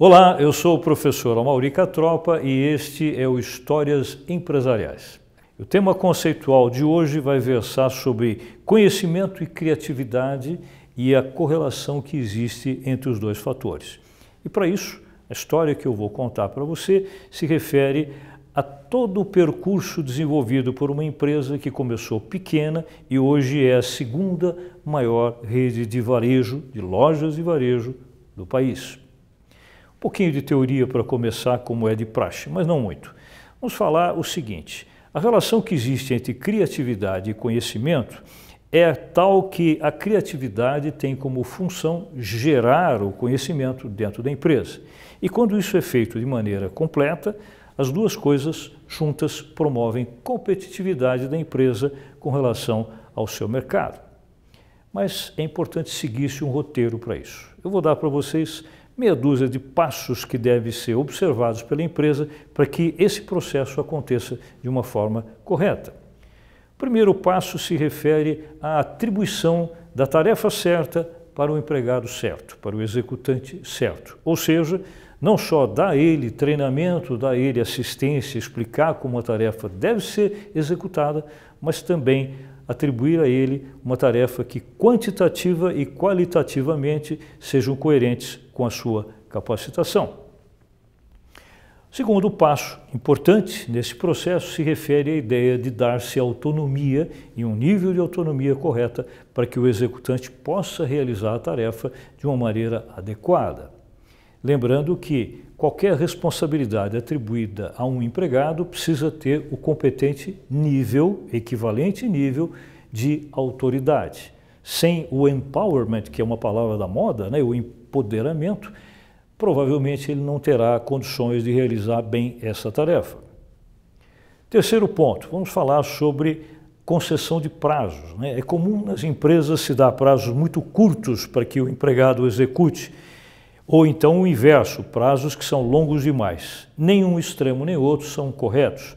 Olá, eu sou o professor Amauri Tropa e este é o Histórias Empresariais. O tema conceitual de hoje vai versar sobre conhecimento e criatividade e a correlação que existe entre os dois fatores. E para isso, a história que eu vou contar para você se refere a todo o percurso desenvolvido por uma empresa que começou pequena e hoje é a segunda maior rede de varejo, de lojas de varejo do país. Um pouquinho de teoria para começar, como é de praxe, mas não muito. Vamos falar o seguinte: a relação que existe entre criatividade e conhecimento é tal que a criatividade tem como função gerar o conhecimento dentro da empresa. E quando isso é feito de maneira completa, as duas coisas juntas promovem competitividade da empresa com relação ao seu mercado. Mas é importante seguir-se um roteiro para isso. Eu vou dar para vocês meia dúzia de passos que devem ser observados pela empresa para que esse processo aconteça de uma forma correta. O primeiro passo se refere à atribuição da tarefa certa para o empregado certo, para o executante certo. Ou seja, não só dar a ele treinamento, dar a ele assistência, explicar como a tarefa deve ser executada, mas também atribuir a ele uma tarefa que quantitativa e qualitativamente sejam coerentes com a sua capacitação. O segundo passo importante nesse processo se refere à ideia de dar-se autonomia e um nível de autonomia correta para que o executante possa realizar a tarefa de uma maneira adequada. Lembrando que qualquer responsabilidade atribuída a um empregado precisa ter o competente nível, equivalente nível de autoridade. Sem o empowerment, que é uma palavra da moda, né, o empoderamento, provavelmente ele não terá condições de realizar bem essa tarefa. Terceiro ponto, vamos falar sobre concessão de prazos. Né? É comum nas empresas se dar prazos muito curtos para que o empregado execute ou então o inverso, prazos que são longos demais. Nenhum extremo nem outro são corretos.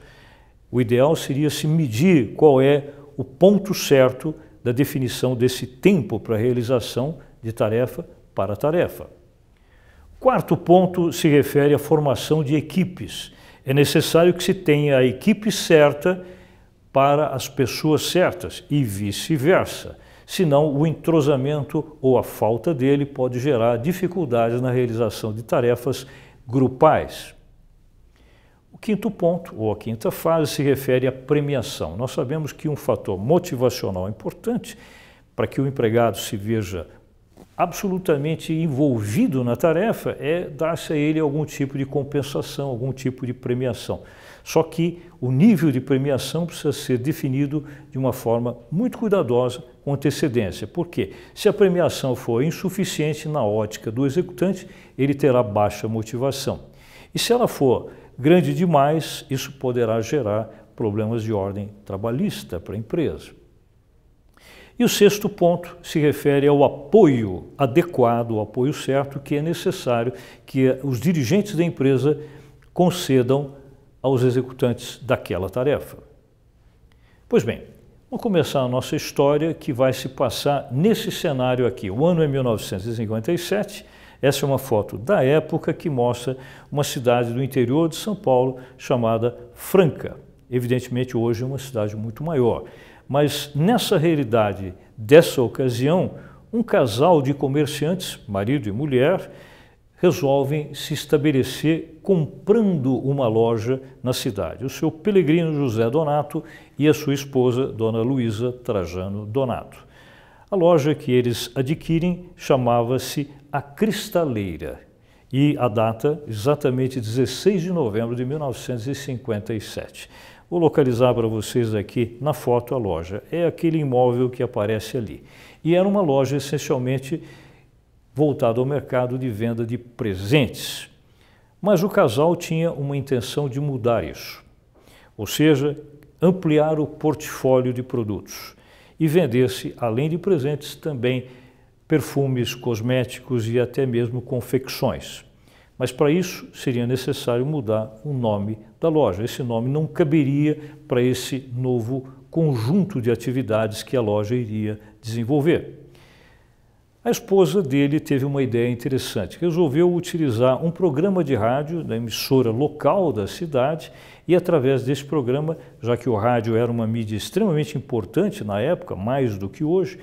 O ideal seria se medir qual é o ponto certo da definição desse tempo para realização de tarefa para tarefa. Quarto ponto se refere à formação de equipes. É necessário que se tenha a equipe certa para as pessoas certas e vice-versa senão o entrosamento ou a falta dele pode gerar dificuldades na realização de tarefas grupais. O quinto ponto, ou a quinta fase, se refere à premiação. Nós sabemos que um fator motivacional importante para que o empregado se veja absolutamente envolvido na tarefa é dar-se a ele algum tipo de compensação, algum tipo de premiação. Só que o nível de premiação precisa ser definido de uma forma muito cuidadosa com antecedência. Por quê? Se a premiação for insuficiente na ótica do executante, ele terá baixa motivação. E se ela for grande demais, isso poderá gerar problemas de ordem trabalhista para a empresa. E o sexto ponto se refere ao apoio adequado, o apoio certo, que é necessário que os dirigentes da empresa concedam aos executantes daquela tarefa. Pois bem, Vamos começar a nossa história que vai se passar nesse cenário aqui. O ano é 1957. Essa é uma foto da época que mostra uma cidade do interior de São Paulo chamada Franca. Evidentemente, hoje é uma cidade muito maior. Mas nessa realidade dessa ocasião, um casal de comerciantes, marido e mulher, resolvem se estabelecer comprando uma loja na cidade. O seu Pelegrino José Donato e a sua esposa, Dona Luísa Trajano Donato. A loja que eles adquirem chamava-se A Cristaleira e a data exatamente 16 de novembro de 1957. Vou localizar para vocês aqui na foto a loja. É aquele imóvel que aparece ali. E era uma loja essencialmente voltado ao mercado de venda de presentes. Mas o casal tinha uma intenção de mudar isso, ou seja, ampliar o portfólio de produtos e vender-se, além de presentes, também perfumes, cosméticos e até mesmo confecções. Mas para isso seria necessário mudar o nome da loja. Esse nome não caberia para esse novo conjunto de atividades que a loja iria desenvolver. A esposa dele teve uma ideia interessante, resolveu utilizar um programa de rádio da emissora local da cidade e através desse programa, já que o rádio era uma mídia extremamente importante na época, mais do que hoje,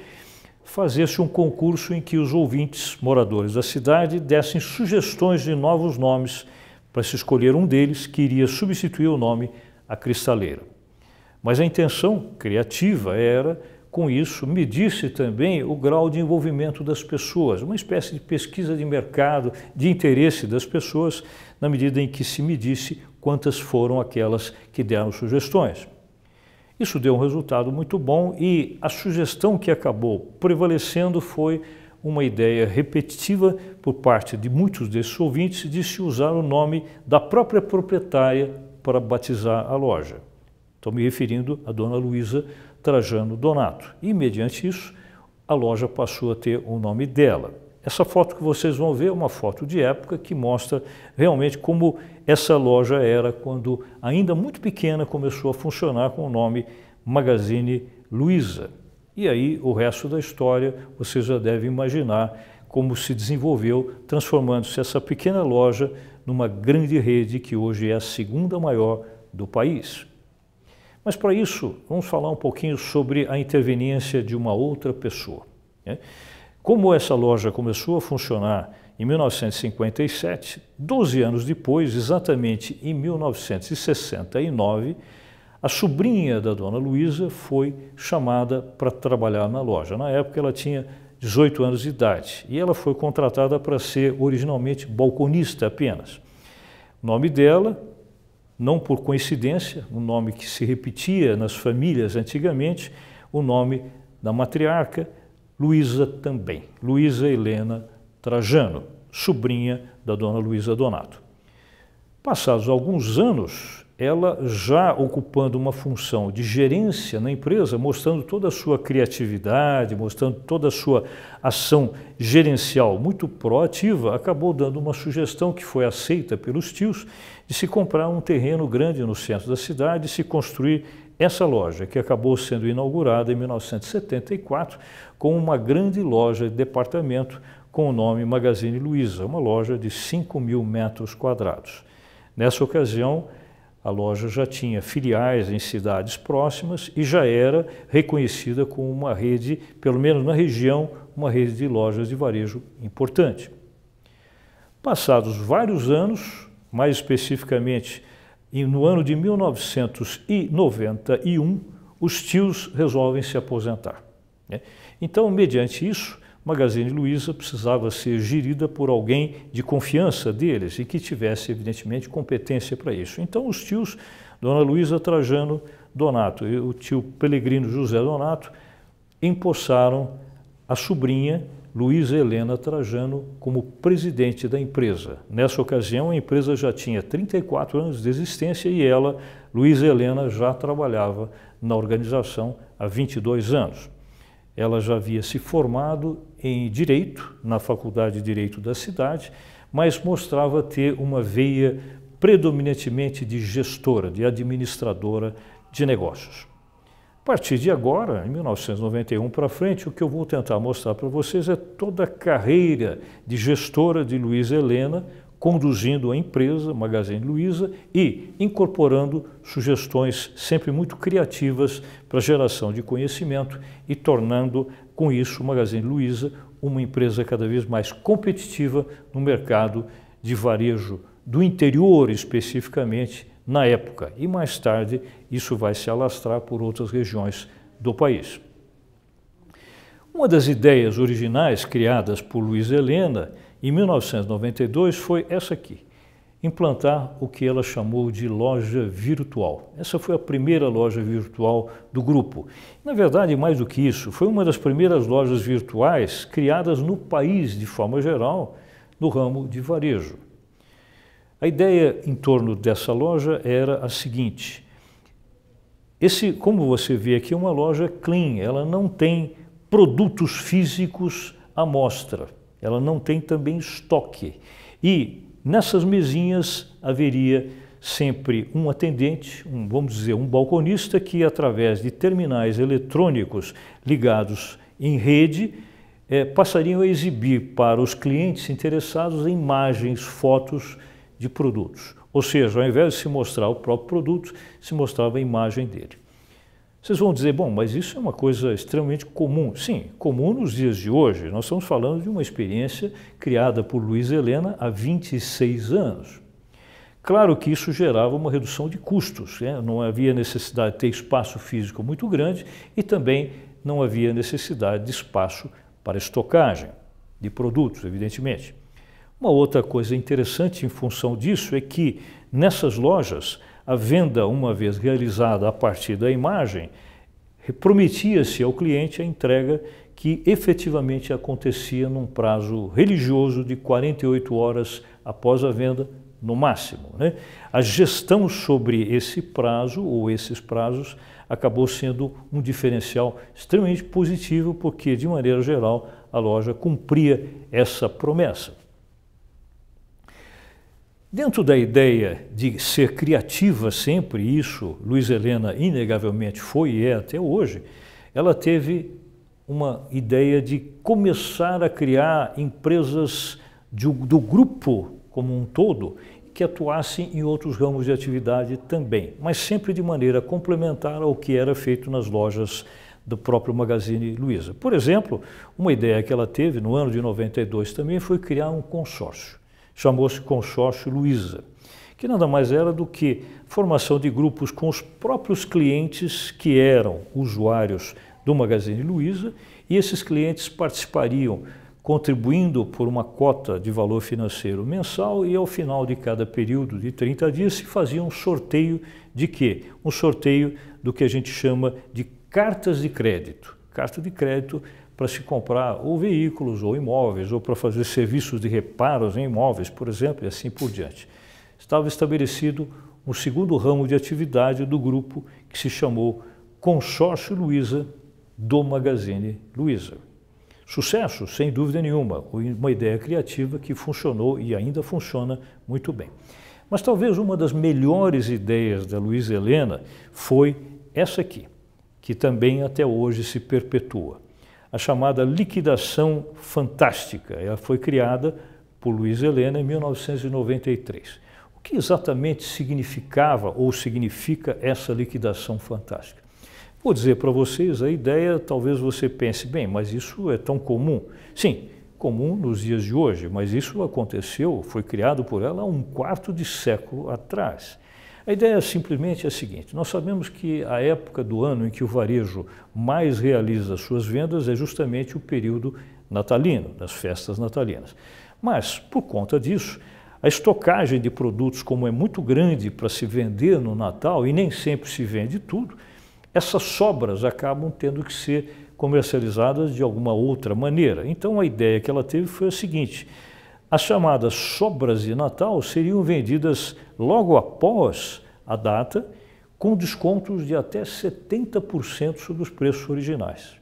fazer-se um concurso em que os ouvintes moradores da cidade dessem sugestões de novos nomes para se escolher um deles que iria substituir o nome a cristaleira. Mas a intenção criativa era com isso, medisse também o grau de envolvimento das pessoas, uma espécie de pesquisa de mercado, de interesse das pessoas, na medida em que se medisse quantas foram aquelas que deram sugestões. Isso deu um resultado muito bom e a sugestão que acabou prevalecendo foi uma ideia repetitiva por parte de muitos desses ouvintes de se usar o nome da própria proprietária para batizar a loja. Estou me referindo à dona Luísa Trajano Donato. E, mediante isso, a loja passou a ter o nome dela. Essa foto que vocês vão ver é uma foto de época que mostra realmente como essa loja era quando, ainda muito pequena, começou a funcionar com o nome Magazine Luiza. E aí o resto da história vocês já devem imaginar como se desenvolveu, transformando-se essa pequena loja numa grande rede que hoje é a segunda maior do país. Mas para isso, vamos falar um pouquinho sobre a interveniência de uma outra pessoa. Né? Como essa loja começou a funcionar em 1957, 12 anos depois, exatamente em 1969, a sobrinha da dona Luísa foi chamada para trabalhar na loja. Na época ela tinha 18 anos de idade e ela foi contratada para ser originalmente balconista apenas. O nome dela não por coincidência, um nome que se repetia nas famílias antigamente, o nome da matriarca, Luísa também, Luísa Helena Trajano, sobrinha da dona Luísa Donato. Passados alguns anos, ela já ocupando uma função de gerência na empresa, mostrando toda a sua criatividade, mostrando toda a sua ação gerencial muito proativa, acabou dando uma sugestão que foi aceita pelos tios de se comprar um terreno grande no centro da cidade e se construir essa loja, que acabou sendo inaugurada em 1974 com uma grande loja de departamento com o nome Magazine Luiza, uma loja de 5 mil metros quadrados. Nessa ocasião, a loja já tinha filiais em cidades próximas e já era reconhecida como uma rede, pelo menos na região, uma rede de lojas de varejo importante. Passados vários anos, mais especificamente no ano de 1991, os tios resolvem se aposentar. Né? Então, mediante isso, Magazine Luiza precisava ser gerida por alguém de confiança deles e que tivesse, evidentemente, competência para isso. Então, os tios, Dona Luiza Trajano Donato e o tio Pelegrino José Donato, empossaram a sobrinha Luísa Helena Trajano como presidente da empresa. Nessa ocasião, a empresa já tinha 34 anos de existência e ela, Luísa Helena, já trabalhava na organização há 22 anos. Ela já havia se formado em Direito, na Faculdade de Direito da cidade, mas mostrava ter uma veia predominantemente de gestora, de administradora de negócios. A partir de agora, em 1991 para frente, o que eu vou tentar mostrar para vocês é toda a carreira de gestora de Luiz Helena conduzindo a empresa Magazine Luiza e incorporando sugestões sempre muito criativas para geração de conhecimento e tornando com isso o Magazine Luiza uma empresa cada vez mais competitiva no mercado de varejo do interior especificamente na época e mais tarde isso vai se alastrar por outras regiões do país. Uma das ideias originais criadas por Luiz Helena em 1992 foi essa aqui, implantar o que ela chamou de loja virtual. Essa foi a primeira loja virtual do grupo. Na verdade, mais do que isso, foi uma das primeiras lojas virtuais criadas no país de forma geral, no ramo de varejo. A ideia em torno dessa loja era a seguinte: esse, como você vê aqui, é uma loja clean, ela não tem produtos físicos à mostra. Ela não tem também estoque. E nessas mesinhas haveria sempre um atendente, um, vamos dizer, um balconista que através de terminais eletrônicos ligados em rede, é, passariam a exibir para os clientes interessados imagens, fotos de produtos. Ou seja, ao invés de se mostrar o próprio produto, se mostrava a imagem dele. Vocês vão dizer, bom, mas isso é uma coisa extremamente comum. Sim, comum nos dias de hoje. Nós estamos falando de uma experiência criada por Luiz Helena há 26 anos. Claro que isso gerava uma redução de custos, né? não havia necessidade de ter espaço físico muito grande e também não havia necessidade de espaço para estocagem de produtos, evidentemente. Uma outra coisa interessante em função disso é que nessas lojas a venda, uma vez realizada a partir da imagem, prometia-se ao cliente a entrega que efetivamente acontecia num prazo religioso de 48 horas após a venda, no máximo. Né? A gestão sobre esse prazo ou esses prazos acabou sendo um diferencial extremamente positivo, porque, de maneira geral, a loja cumpria essa promessa. Dentro da ideia de ser criativa sempre, isso Luiz Helena inegavelmente foi e é até hoje, ela teve uma ideia de começar a criar empresas de, do grupo como um todo que atuassem em outros ramos de atividade também, mas sempre de maneira complementar ao que era feito nas lojas do próprio Magazine Luiza. Por exemplo, uma ideia que ela teve no ano de 92 também foi criar um consórcio chamou-se Consórcio Luiza, que nada mais era do que formação de grupos com os próprios clientes que eram usuários do Magazine Luiza e esses clientes participariam contribuindo por uma cota de valor financeiro mensal e ao final de cada período de 30 dias se fazia um sorteio de quê? Um sorteio do que a gente chama de cartas de crédito. Carta de crédito para se comprar ou veículos ou imóveis, ou para fazer serviços de reparos em imóveis, por exemplo, e assim por diante. Estava estabelecido um segundo ramo de atividade do grupo que se chamou Consórcio Luiza do Magazine Luiza. Sucesso, sem dúvida nenhuma, uma ideia criativa que funcionou e ainda funciona muito bem. Mas talvez uma das melhores ideias da Luiza Helena foi essa aqui, que também até hoje se perpetua a chamada liquidação fantástica. Ela foi criada por Luiz Helena em 1993. O que exatamente significava ou significa essa liquidação fantástica? Vou dizer para vocês a ideia, talvez você pense, bem, mas isso é tão comum. Sim, comum nos dias de hoje, mas isso aconteceu, foi criado por ela há um quarto de século atrás. A ideia simplesmente é a seguinte: nós sabemos que a época do ano em que o varejo mais realiza suas vendas é justamente o período natalino, das festas natalinas. Mas, por conta disso, a estocagem de produtos, como é muito grande para se vender no Natal e nem sempre se vende tudo, essas sobras acabam tendo que ser comercializadas de alguma outra maneira. Então, a ideia que ela teve foi a seguinte: as chamadas sobras de Natal seriam vendidas logo após a data, com descontos de até 70% sobre os preços originais.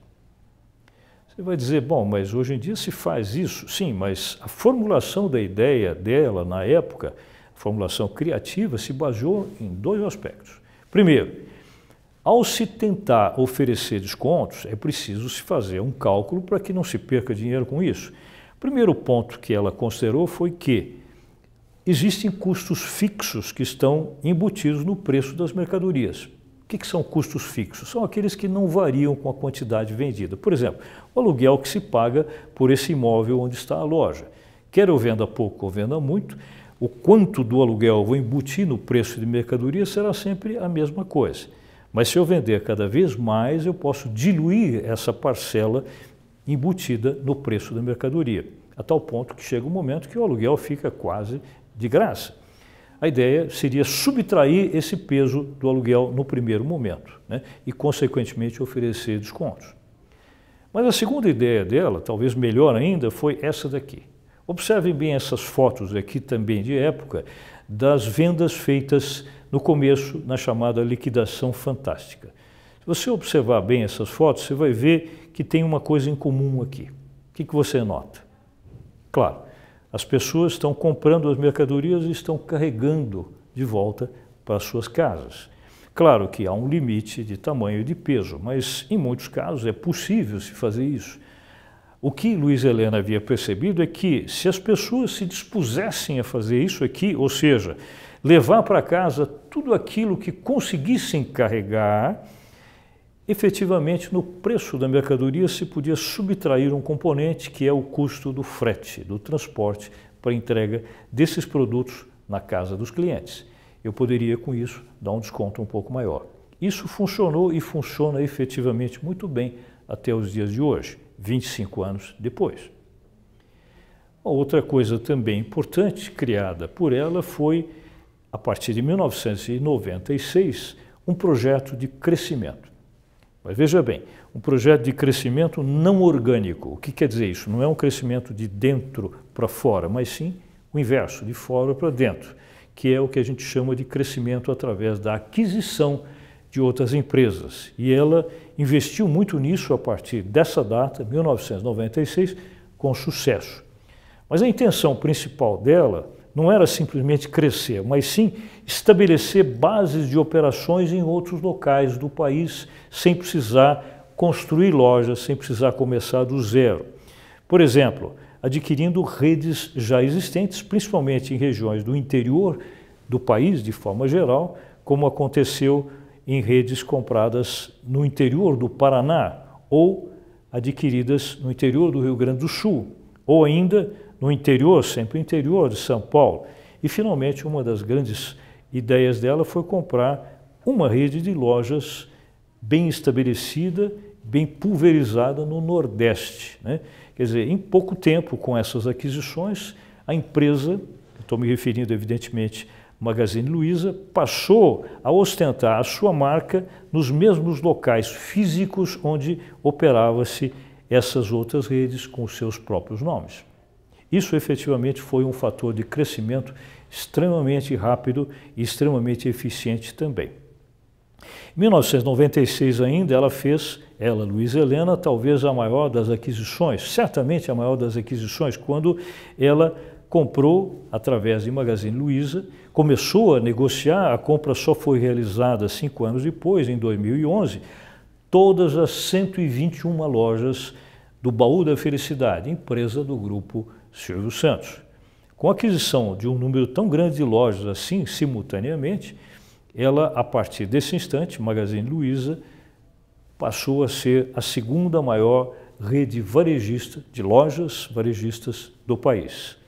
Você vai dizer, bom, mas hoje em dia se faz isso? Sim, mas a formulação da ideia dela na época, a formulação criativa, se baseou em dois aspectos. Primeiro, ao se tentar oferecer descontos, é preciso se fazer um cálculo para que não se perca dinheiro com isso primeiro ponto que ela considerou foi que existem custos fixos que estão embutidos no preço das mercadorias. O que, que, são custos fixos? São aqueles que não variam com a quantidade vendida. Por exemplo, o aluguel que se paga por esse imóvel onde está a loja. Quer eu venda pouco ou venda muito, o quanto do aluguel eu vou embutir no preço de mercadoria será sempre a mesma coisa. Mas se eu vender cada vez mais, eu posso diluir essa parcela embutida no preço da mercadoria, a tal ponto que chega um momento que o aluguel fica quase de graça. A ideia seria subtrair esse peso do aluguel no primeiro momento né, e, consequentemente, oferecer descontos. Mas a segunda ideia dela, talvez melhor ainda, foi essa daqui. Observem bem essas fotos aqui também de época das vendas feitas no começo na chamada liquidação fantástica. Se você observar bem essas fotos, você vai ver que tem uma coisa em comum aqui. O que, que você nota? Claro, as pessoas estão comprando as mercadorias e estão carregando de volta para suas casas. Claro que há um limite de tamanho e de peso, mas em muitos casos é possível se fazer isso. O que Luiz Helena havia percebido é que se as pessoas se dispusessem a fazer isso aqui, ou seja, levar para casa tudo aquilo que conseguissem carregar, efetivamente no preço da mercadoria se podia subtrair um componente que é o custo do frete, do transporte para entrega desses produtos na casa dos clientes. Eu poderia com isso dar um desconto um pouco maior. Isso funcionou e funciona efetivamente muito bem até os dias de hoje, 25 anos depois. Uma outra coisa também importante criada por ela foi, a partir de 1996, um projeto de crescimento. Mas veja bem, um projeto de crescimento não orgânico. O que quer dizer isso? Não é um crescimento de dentro para fora, mas sim o inverso, de fora para dentro, que é o que a gente chama de crescimento através da aquisição de outras empresas. E ela investiu muito nisso a partir dessa data, 1996, com sucesso. Mas a intenção principal dela não era simplesmente crescer, mas sim estabelecer bases de operações em outros locais do país, sem precisar construir lojas, sem precisar começar do zero. Por exemplo, adquirindo redes já existentes, principalmente em regiões do interior do país, de forma geral, como aconteceu em redes compradas no interior do Paraná ou adquiridas no interior do Rio Grande do Sul, ou ainda no interior, sempre interior de São Paulo. E finalmente uma das grandes ideias dela foi comprar uma rede de lojas bem estabelecida, bem pulverizada no Nordeste. Né? Quer dizer, em pouco tempo, com essas aquisições, a empresa, estou me referindo evidentemente Magazine Luiza, passou a ostentar a sua marca nos mesmos locais físicos onde operava-se essas outras redes com os seus próprios nomes. Isso efetivamente foi um fator de crescimento extremamente rápido e extremamente eficiente também. Em 1996 ainda, ela fez, ela, Luísa Helena, talvez a maior das aquisições, certamente a maior das aquisições, quando ela comprou, através de Magazine Luiza, começou a negociar, a compra só foi realizada cinco anos depois, em 2011, todas as 121 lojas do Baú da Felicidade, empresa do grupo Silvio Santos. Com a aquisição de um número tão grande de lojas assim, simultaneamente, ela, a partir desse instante, Magazine Luiza, passou a ser a segunda maior rede varejista de lojas varejistas do país.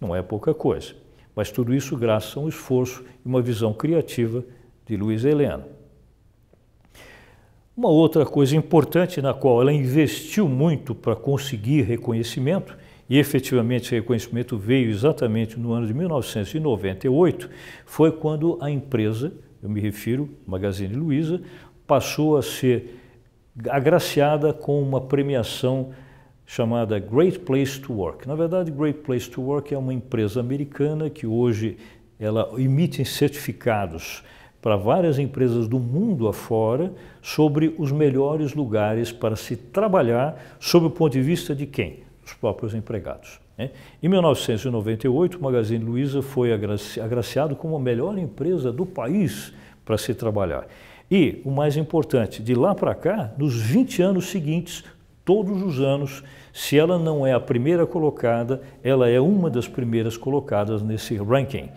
Não é pouca coisa, mas tudo isso graças a um esforço e uma visão criativa de Luiz Helena. Uma outra coisa importante na qual ela investiu muito para conseguir reconhecimento, e efetivamente esse reconhecimento veio exatamente no ano de 1998, foi quando a empresa, eu me refiro, Magazine Luiza, passou a ser agraciada com uma premiação chamada Great Place to Work. Na verdade, Great Place to Work é uma empresa americana que hoje ela emite certificados para várias empresas do mundo afora sobre os melhores lugares para se trabalhar, sob o ponto de vista de quem? Dos próprios empregados. Né? Em 1998, o Magazine Luiza foi agraciado como a melhor empresa do país para se trabalhar. E, o mais importante, de lá para cá, nos 20 anos seguintes, todos os anos, se ela não é a primeira colocada, ela é uma das primeiras colocadas nesse ranking.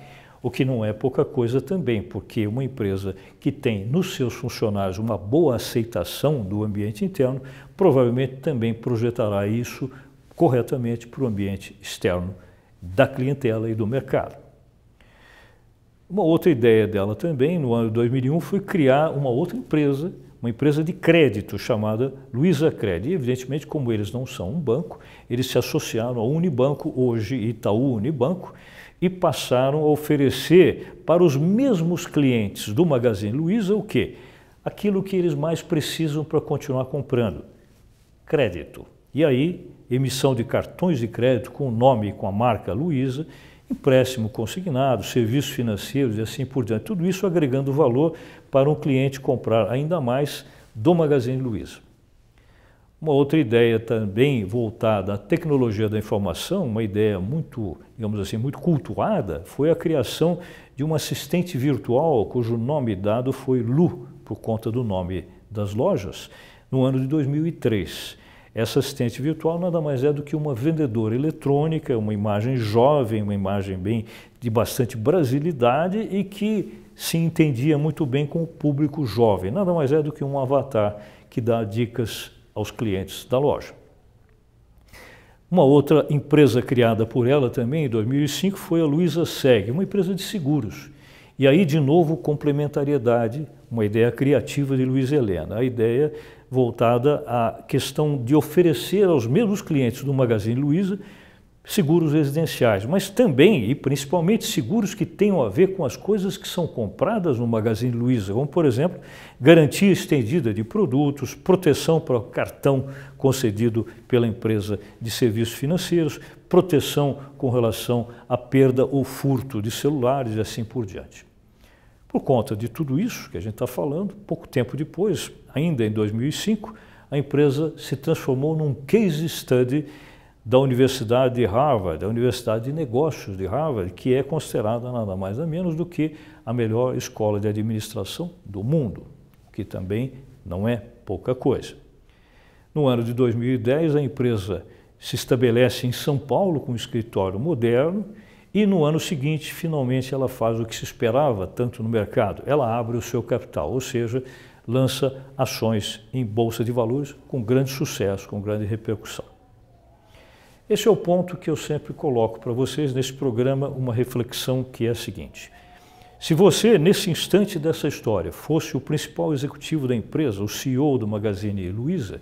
O que não é pouca coisa também, porque uma empresa que tem nos seus funcionários uma boa aceitação do ambiente interno, provavelmente também projetará isso corretamente para o ambiente externo da clientela e do mercado. Uma outra ideia dela também, no ano de 2001, foi criar uma outra empresa, uma empresa de crédito chamada Luiza Credit. E, evidentemente, como eles não são um banco, eles se associaram ao Unibanco, hoje Itaú Unibanco, e passaram a oferecer para os mesmos clientes do Magazine Luiza o quê? Aquilo que eles mais precisam para continuar comprando: crédito. E aí, emissão de cartões de crédito com o nome e com a marca Luiza, empréstimo consignado, serviços financeiros e assim por diante. Tudo isso agregando valor para um cliente comprar ainda mais do Magazine Luiza. Uma outra ideia também voltada à tecnologia da informação, uma ideia muito, digamos assim, muito cultuada, foi a criação de uma assistente virtual cujo nome dado foi Lu, por conta do nome das lojas, no ano de 2003. Essa assistente virtual nada mais é do que uma vendedora eletrônica, uma imagem jovem, uma imagem bem de bastante brasilidade e que se entendia muito bem com o público jovem. Nada mais é do que um avatar que dá dicas aos clientes da loja. Uma outra empresa criada por ela também em 2005 foi a Luiza Seg, uma empresa de seguros. E aí, de novo, complementariedade, uma ideia criativa de Luiz Helena. A ideia voltada à questão de oferecer aos mesmos clientes do Magazine Luiza seguros residenciais, mas também e principalmente seguros que tenham a ver com as coisas que são compradas no Magazine Luiza, como por exemplo, garantia estendida de produtos, proteção para o cartão concedido pela empresa de serviços financeiros, proteção com relação à perda ou furto de celulares e assim por diante. Por conta de tudo isso que a gente está falando, pouco tempo depois, ainda em 2005, a empresa se transformou num case study da Universidade de Harvard, da Universidade de Negócios de Harvard, que é considerada nada mais nada menos do que a melhor escola de administração do mundo, o que também não é pouca coisa. No ano de 2010, a empresa se estabelece em São Paulo com um escritório moderno e no ano seguinte, finalmente, ela faz o que se esperava tanto no mercado. Ela abre o seu capital, ou seja, lança ações em bolsa de valores com grande sucesso, com grande repercussão. Esse é o ponto que eu sempre coloco para vocês nesse programa, uma reflexão que é a seguinte. Se você, nesse instante dessa história, fosse o principal executivo da empresa, o CEO do Magazine Luiza,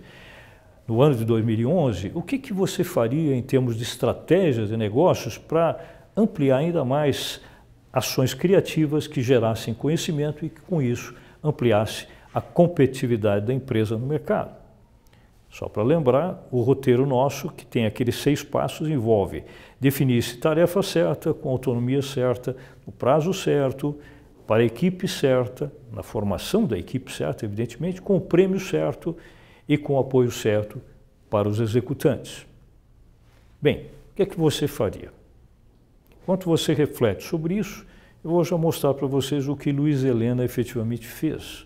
no ano de 2011, o que, que você faria em termos de estratégias e negócios para ampliar ainda mais ações criativas que gerassem conhecimento e que, com isso, ampliasse a competitividade da empresa no mercado? Só para lembrar, o roteiro nosso, que tem aqueles seis passos, envolve definir-se tarefa certa, com autonomia certa, no prazo certo, para a equipe certa, na formação da equipe certa, evidentemente, com o prêmio certo e com o apoio certo para os executantes. Bem, o que é que você faria? Enquanto você reflete sobre isso, eu vou já mostrar para vocês o que Luiz Helena efetivamente fez.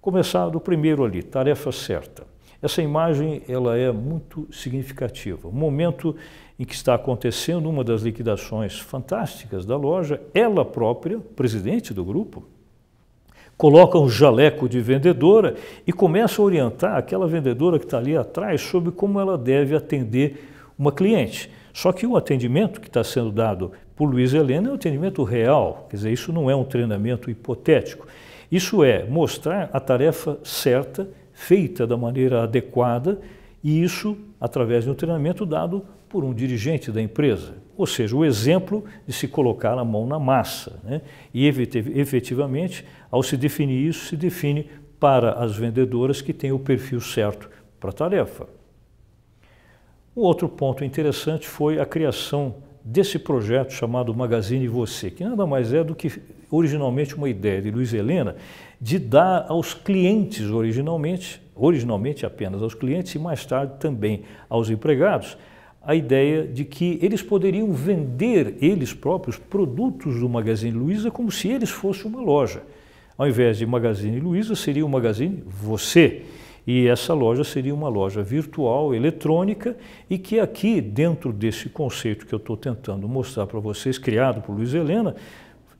Começar do primeiro ali, tarefa certa. Essa imagem ela é muito significativa. O momento em que está acontecendo uma das liquidações fantásticas da loja, ela própria, presidente do grupo, coloca um jaleco de vendedora e começa a orientar aquela vendedora que está ali atrás sobre como ela deve atender uma cliente. Só que o atendimento que está sendo dado por Luiz Helena é um atendimento real, quer dizer, isso não é um treinamento hipotético. Isso é mostrar a tarefa certa feita da maneira adequada e isso através de um treinamento dado por um dirigente da empresa, ou seja, o exemplo de se colocar a mão na massa. Né? E efetivamente, ao se definir isso, se define para as vendedoras que têm o perfil certo para a tarefa. O outro ponto interessante foi a criação desse projeto chamado Magazine Você, que nada mais é do que originalmente uma ideia de Luiz Helena de dar aos clientes originalmente, originalmente apenas aos clientes e mais tarde também aos empregados, a ideia de que eles poderiam vender eles próprios produtos do Magazine Luiza como se eles fossem uma loja. Ao invés de Magazine Luiza, seria o Magazine Você. E essa loja seria uma loja virtual, eletrônica, e que aqui, dentro desse conceito que eu estou tentando mostrar para vocês, criado por Luiz Helena,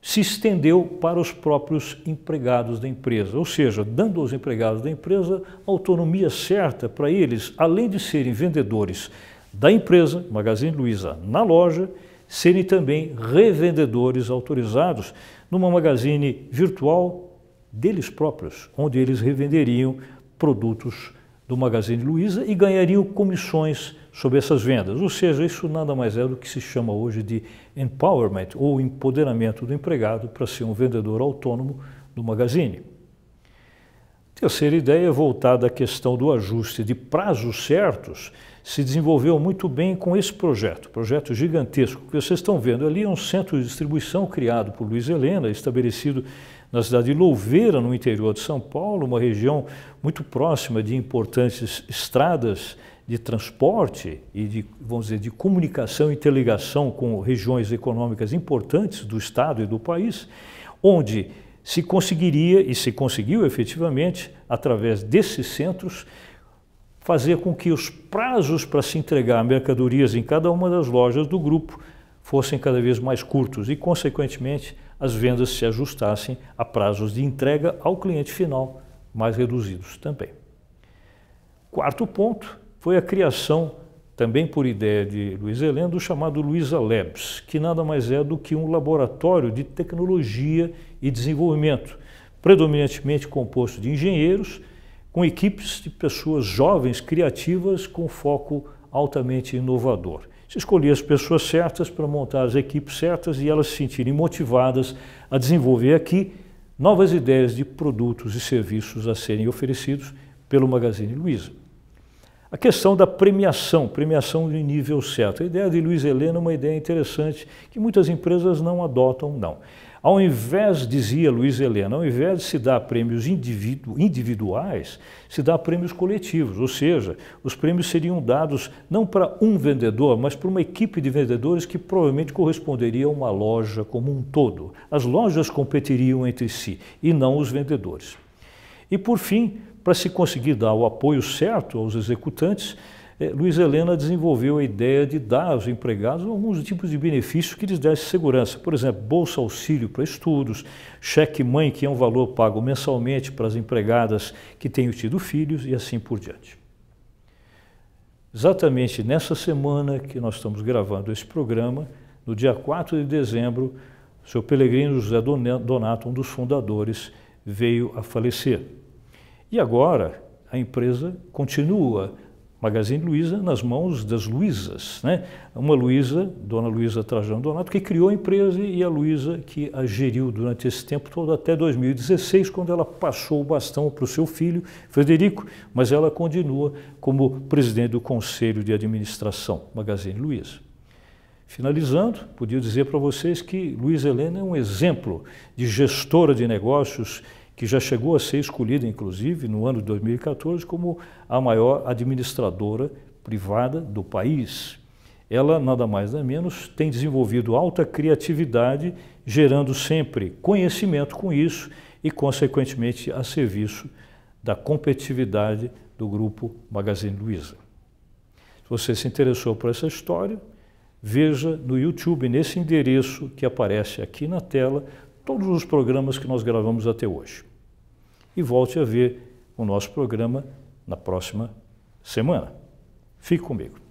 se estendeu para os próprios empregados da empresa, ou seja, dando aos empregados da empresa a autonomia certa para eles, além de serem vendedores da empresa, Magazine Luiza, na loja, serem também revendedores autorizados numa magazine virtual deles próprios, onde eles revenderiam produtos do Magazine Luiza e ganhariam comissões sobre essas vendas. Ou seja, isso nada mais é do que se chama hoje de empowerment ou empoderamento do empregado para ser um vendedor autônomo do magazine. terceira ideia, voltada à questão do ajuste de prazos certos, se desenvolveu muito bem com esse projeto, projeto gigantesco que vocês estão vendo. Ali é um centro de distribuição criado por Luiz Helena, estabelecido na cidade de Louveira, no interior de São Paulo, uma região muito próxima de importantes estradas de transporte e de, vamos dizer, de comunicação e interligação com regiões econômicas importantes do Estado e do país, onde se conseguiria e se conseguiu efetivamente, através desses centros, fazer com que os prazos para se entregar mercadorias em cada uma das lojas do grupo fossem cada vez mais curtos e, consequentemente, as vendas se ajustassem a prazos de entrega ao cliente final mais reduzidos também. Quarto ponto, foi a criação, também por ideia de Luiz Helena, do chamado Luiza Labs, que nada mais é do que um laboratório de tecnologia e desenvolvimento, predominantemente composto de engenheiros, com equipes de pessoas jovens, criativas, com foco altamente inovador. Se escolher as pessoas certas para montar as equipes certas e elas se sentirem motivadas a desenvolver aqui novas ideias de produtos e serviços a serem oferecidos pelo Magazine Luiza. A questão da premiação, premiação de nível certo. A ideia de Luiz Helena é uma ideia interessante que muitas empresas não adotam, não. Ao invés, dizia Luiz Helena, ao invés de se dar prêmios individu individuais, se dá prêmios coletivos, ou seja, os prêmios seriam dados não para um vendedor, mas para uma equipe de vendedores que provavelmente corresponderia a uma loja como um todo. As lojas competiriam entre si e não os vendedores. E, por fim, para se conseguir dar o apoio certo aos executantes, eh, Luiz Helena desenvolveu a ideia de dar aos empregados alguns tipos de benefício que lhes dessem segurança. Por exemplo, bolsa auxílio para estudos, cheque-mãe, que é um valor pago mensalmente para as empregadas que tenham tido filhos e assim por diante. Exatamente nessa semana que nós estamos gravando esse programa, no dia 4 de dezembro, o seu Pelegrino José Donato, um dos fundadores, veio a falecer. E agora a empresa continua, Magazine Luiza, nas mãos das Luizas. Né? Uma Luiza, Dona Luiza Trajano Donato, que criou a empresa e a Luiza que a geriu durante esse tempo todo, até 2016, quando ela passou o bastão para o seu filho, Frederico, mas ela continua como presidente do Conselho de Administração, Magazine Luiza. Finalizando, podia dizer para vocês que Luiz Helena é um exemplo de gestora de negócios que já chegou a ser escolhida, inclusive, no ano de 2014, como a maior administradora privada do país. Ela, nada mais nem menos, tem desenvolvido alta criatividade, gerando sempre conhecimento com isso e, consequentemente, a serviço da competitividade do grupo Magazine Luiza. Se você se interessou por essa história, veja no YouTube, nesse endereço que aparece aqui na tela, todos os programas que nós gravamos até hoje. E volte a ver o nosso programa na próxima semana. Fique comigo.